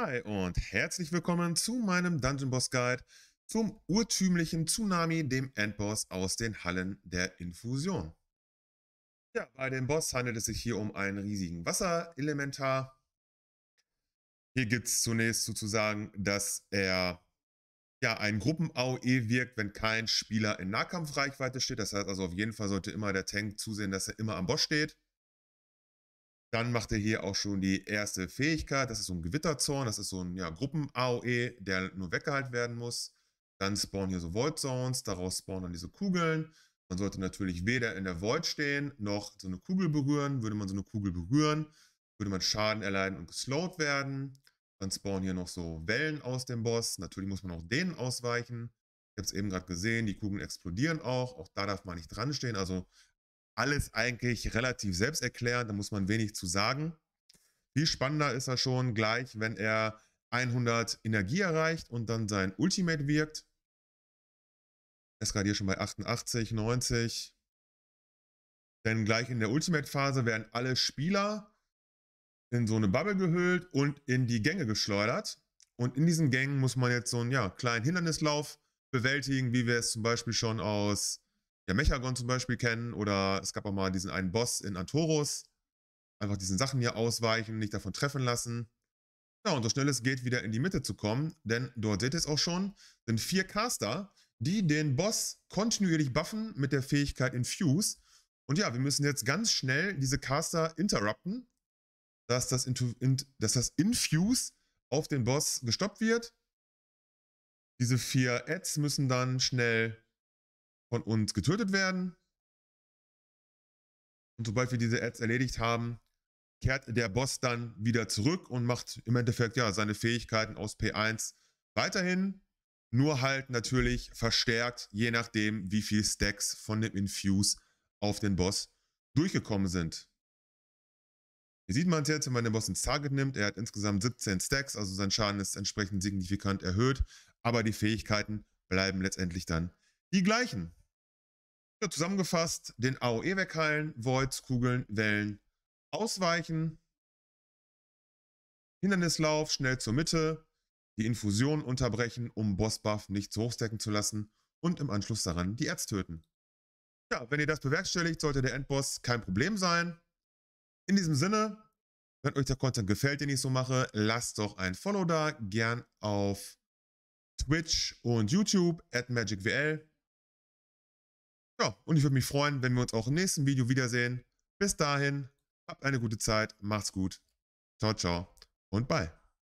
Hi und herzlich willkommen zu meinem Dungeon Boss Guide zum urtümlichen Tsunami, dem Endboss aus den Hallen der Infusion. Ja, bei dem Boss handelt es sich hier um einen riesigen Wasserelementar. Hier gibt es zunächst sozusagen, dass er ja ein Gruppen-AOE eh wirkt, wenn kein Spieler in Nahkampfreichweite steht. Das heißt also auf jeden Fall sollte immer der Tank zusehen, dass er immer am Boss steht. Dann macht er hier auch schon die erste Fähigkeit. Das ist so ein Gewitterzorn. Das ist so ein ja, Gruppen-AOE, der nur weggehalten werden muss. Dann spawnen hier so Void Zones. Daraus spawnen dann diese Kugeln. Man sollte natürlich weder in der Void stehen, noch so eine Kugel berühren. Würde man so eine Kugel berühren, würde man Schaden erleiden und geslowt werden. Dann spawnen hier noch so Wellen aus dem Boss. Natürlich muss man auch denen ausweichen. Ich habe es eben gerade gesehen, die Kugeln explodieren auch. Auch da darf man nicht dran stehen. Also alles eigentlich relativ selbsterklärend, da muss man wenig zu sagen. Viel spannender ist er schon gleich, wenn er 100 Energie erreicht und dann sein Ultimate wirkt. Er ist gerade hier schon bei 88, 90. Denn gleich in der Ultimate-Phase werden alle Spieler in so eine Bubble gehüllt und in die Gänge geschleudert. Und in diesen Gängen muss man jetzt so einen ja, kleinen Hindernislauf bewältigen, wie wir es zum Beispiel schon aus ja Mechagon zum Beispiel kennen oder es gab auch mal diesen einen Boss in Antorus. Einfach diesen Sachen hier ausweichen, nicht davon treffen lassen. Ja, und so schnell es geht, wieder in die Mitte zu kommen, denn dort seht ihr es auch schon, sind vier Caster, die den Boss kontinuierlich buffen mit der Fähigkeit Infuse. Und ja, wir müssen jetzt ganz schnell diese Caster interrupten, dass das, Intu in, dass das Infuse auf den Boss gestoppt wird. Diese vier Ads müssen dann schnell von uns getötet werden. Und sobald wir diese Ads erledigt haben, kehrt der Boss dann wieder zurück und macht im Endeffekt ja seine Fähigkeiten aus P1 weiterhin. Nur halt natürlich verstärkt, je nachdem, wie viel Stacks von dem Infuse auf den Boss durchgekommen sind. Hier sieht man es jetzt, wenn man den Boss ins Target nimmt. Er hat insgesamt 17 Stacks, also sein Schaden ist entsprechend signifikant erhöht. Aber die Fähigkeiten bleiben letztendlich dann die gleichen. Ja, zusammengefasst, den AOE wegheilen, Voids, Kugeln, Wellen, ausweichen, Hindernislauf, schnell zur Mitte, die Infusion unterbrechen, um Bossbuff nicht zu hochstecken zu lassen und im Anschluss daran die Erz töten. Ja, wenn ihr das bewerkstelligt, sollte der Endboss kein Problem sein. In diesem Sinne, wenn euch der Content gefällt, den ich so mache, lasst doch ein Follow da, gern auf Twitch und YouTube at MagicWL. Ja, und ich würde mich freuen, wenn wir uns auch im nächsten Video wiedersehen. Bis dahin, habt eine gute Zeit, macht's gut. Ciao, ciao und bye.